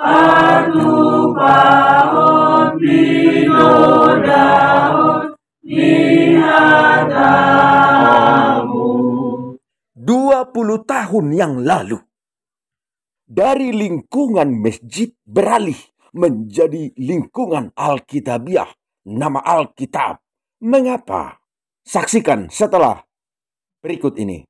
Patu paon di 20 tahun yang lalu, dari lingkungan masjid beralih menjadi lingkungan Alkitabiah, nama Alkitab. Mengapa? Saksikan setelah berikut ini.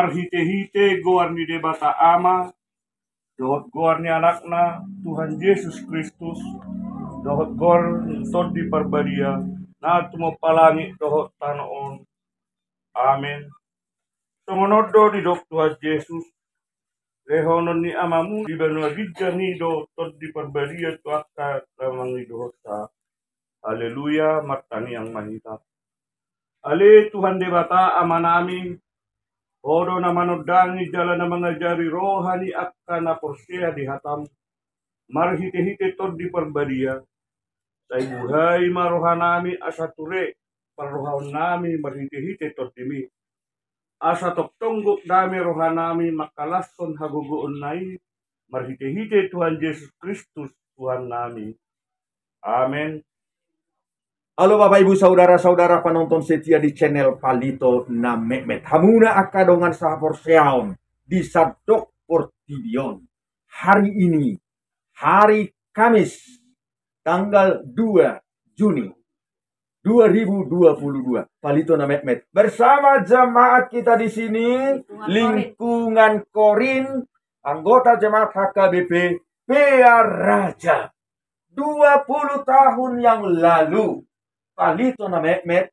Amar hite-hite goarni debata ama, dohot goarni anakna Tuhan Yesus Kristus, dohot gor tot di parbaria, na palangi dohot tanoon. Amen. Tumonodo di dok Tuhan Yesus, lehonon ni amamu di banua ni do tot di parbaria tuakta tamang ta. Haleluya, martani yang manita. Ale Tuhan debata amanami, Odo na manodang dala na mga jari rohani akka na di hatam. Marhiti-hiti tod di perbadia. Sa buhay asa ture. Paruhaon nami marhiti-hiti tod dimi. Asa toktonggok dami rohanami makalaston hagugoon nai. Marhiti-hiti Tuhan Yesus Kristus Tuhan nami. Amen. Halo Bapak Ibu Saudara-saudara penonton setia di channel Palito na Mehmet. Hamuna akadongan Sahabat seaon di Sadok Portidion. Hari ini, hari Kamis, tanggal 2 Juni 2022. Palito na Mehmet. Bersama jemaat kita di sini, lingkungan Korin, anggota jemaat HKBP, Pea Raja. 20 tahun yang lalu Palito na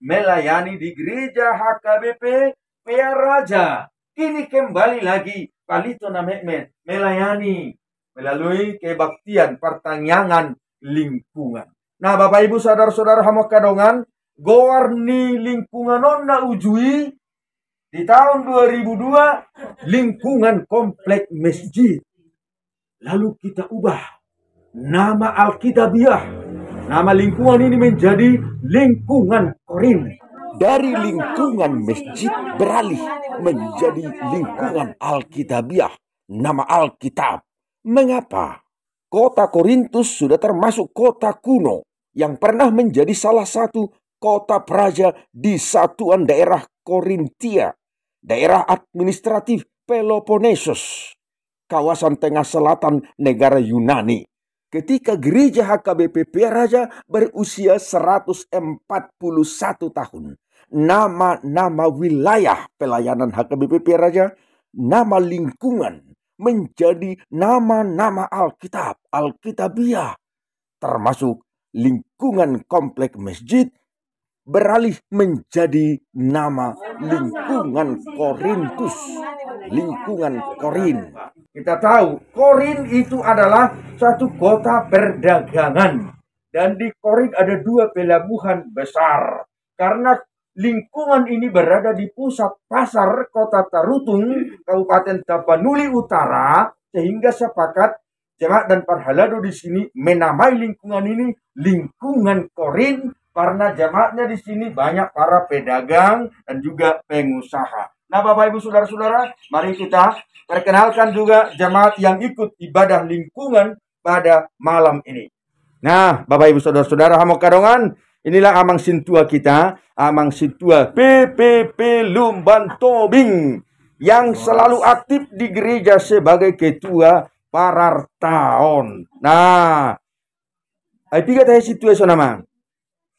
melayani di gereja HKBP Pia Raja. Kini kembali lagi Palito na melayani melalui kebaktian pertanyangan lingkungan. Nah, Bapak Ibu Saudara-saudara hamok kadongan, gowarni lingkungan nonna ujui di tahun 2002 lingkungan komplek masjid. Lalu kita ubah nama Alkitabiah Nama lingkungan ini menjadi lingkungan Korin. Dari lingkungan masjid beralih menjadi lingkungan Alkitabiah, nama Alkitab. Mengapa? Kota Korintus sudah termasuk kota kuno yang pernah menjadi salah satu kota praja di satuan daerah Korintia, daerah administratif Peloponnesus, kawasan tengah selatan negara Yunani ketika gereja HKBP Raja berusia 141 tahun. Nama-nama wilayah pelayanan HKBP Raja, nama lingkungan menjadi nama-nama Alkitab, Alkitabiah, termasuk lingkungan komplek masjid, beralih menjadi nama lingkungan Korintus. Lingkungan Korin. Kita tahu Korin itu adalah satu kota perdagangan. Dan di Korin ada dua pelabuhan besar. Karena lingkungan ini berada di pusat pasar kota Tarutung, Kabupaten Tapanuli Utara, sehingga sepakat Jemaat dan Parhalado di sini menamai lingkungan ini lingkungan Korin karena jamaatnya di sini banyak para pedagang dan juga pengusaha. Nah, Bapak Ibu Saudara-saudara, mari kita perkenalkan juga jamaat yang ikut ibadah lingkungan pada malam ini. Nah, Bapak Ibu Saudara-saudara Karongan, inilah Amang Sintua kita, Amang Sintua PPP Lumban Tobing yang selalu aktif di gereja sebagai ketua parartaon. Nah, ai piga tahe situasi nama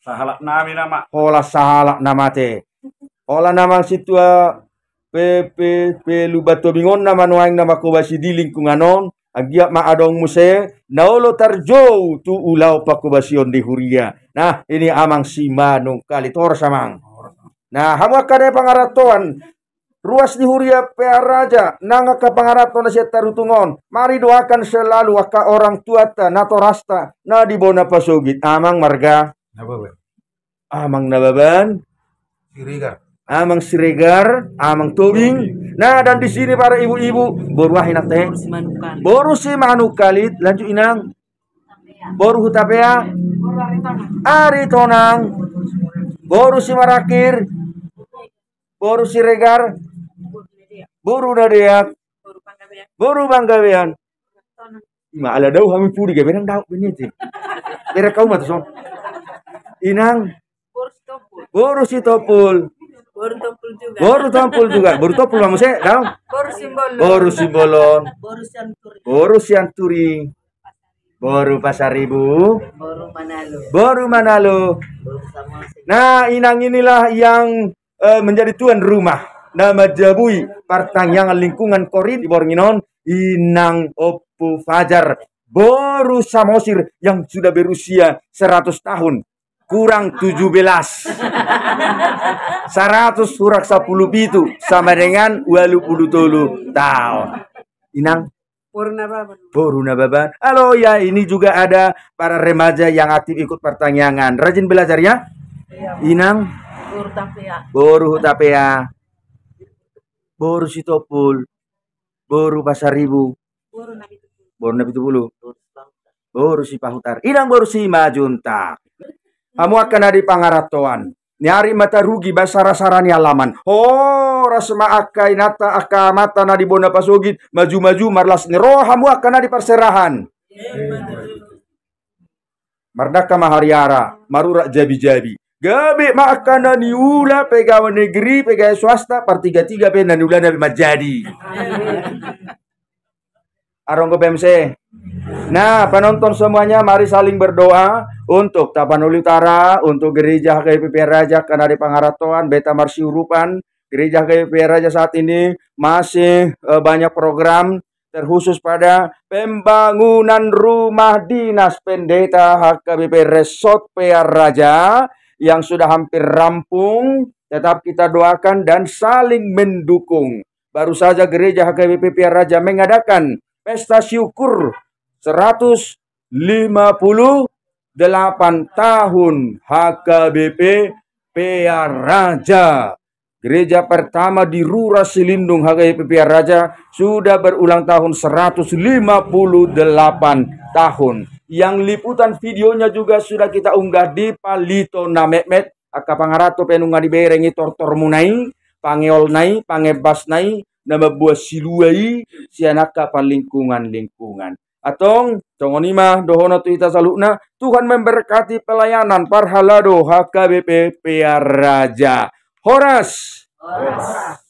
sahalak nami nama pola sahalak nama te pola nama situa pe pe pe bingon nama nuang nama ko basi di on agiak ma adong muse naolo tarjo tu ulau pakubasion di huria nah ini amang sima nung kali tor samang nah hamwa kare pangaratoan Ruas di Huria Raja, nanga ka pangarato na siya tarutungon. Mari doakan selalu aka orang tua ta nato rasta na di bona pasugit amang marga. Nababan. Amang Nababan. Siregar. Amang Siregar, Amang Tobing. Nah dan di sini para ibu-ibu baru hinak teh. Baru si manukalit lanjut inang. boru hutapea. Ya? Ari tonang. boru si marakir. Baru si regar. Baru nadeak. Baru banggawean. Ma ala dau hami puri ge benang dau benyete. Bere kau Inang. Boru Topul Boru topul juga. Boru topul juga. Boru topul kamu sih, kau? Boru simbolon. Boru simbolon. Boru sianturi. Boru sianturi. Boru pasaribu. Boru manalo. Boru manalo. Nah, inang inilah yang uh, menjadi tuan rumah. Nama jabui yang lingkungan korin di Borginon, inang opu fajar boru samosir yang sudah berusia 100 tahun kurang 17 100 surak 10 itu sama dengan walu puluh tolu tahun inang Boruna Baban. Purna Baban. Halo ya, ini juga ada para remaja yang aktif ikut pertanyaan. Rajin belajar ya. Iya, inang. Hutapea. Boru Tapea. Boru Sitopul. Boru Pasaribu. Boru Nabi Tupulu. Boru Nabi Tupulu. Boru Sipahutar. Inang Boru Simajuntak. Amu akan ada pangaratoan. Nyari mata rugi basara sarania laman. Oh, rasma akai nata akamata na di bonda pasogit maju-maju marlas roh hamu akan ada perserahan. Mardaka mahariara, marurak jabi-jabi. Gabe makana niula pegawai negeri, pegawai swasta, par tiga-tiga pe naniula nabi majadi. Arongko PMC. Nah, penonton semuanya mari saling berdoa untuk Tapanuli Utara, untuk gereja KPP Raja Kanari Pangaratoan, Beta Marsiurupan, gereja KPP Raja saat ini masih eh, banyak program terkhusus pada pembangunan rumah dinas pendeta HKBP Resort PR Raja yang sudah hampir rampung tetap kita doakan dan saling mendukung. Baru saja gereja HKBP PR Raja mengadakan pesta syukur 158 tahun HKBP PR Raja. Gereja pertama di Rura Silindung HKBP PR Raja sudah berulang tahun 158 tahun. Yang liputan videonya juga sudah kita unggah di Palito Namemet. Akapangarato penunggah di Berengi tortor munai, pangeol nai, pangebas nai, nama buah siluai anak pan lingkungan-lingkungan. Atong congonima dohono tu ita salukna Tuhan memberkati pelayanan parhalado HKBP PR Raja. Horas. Horas.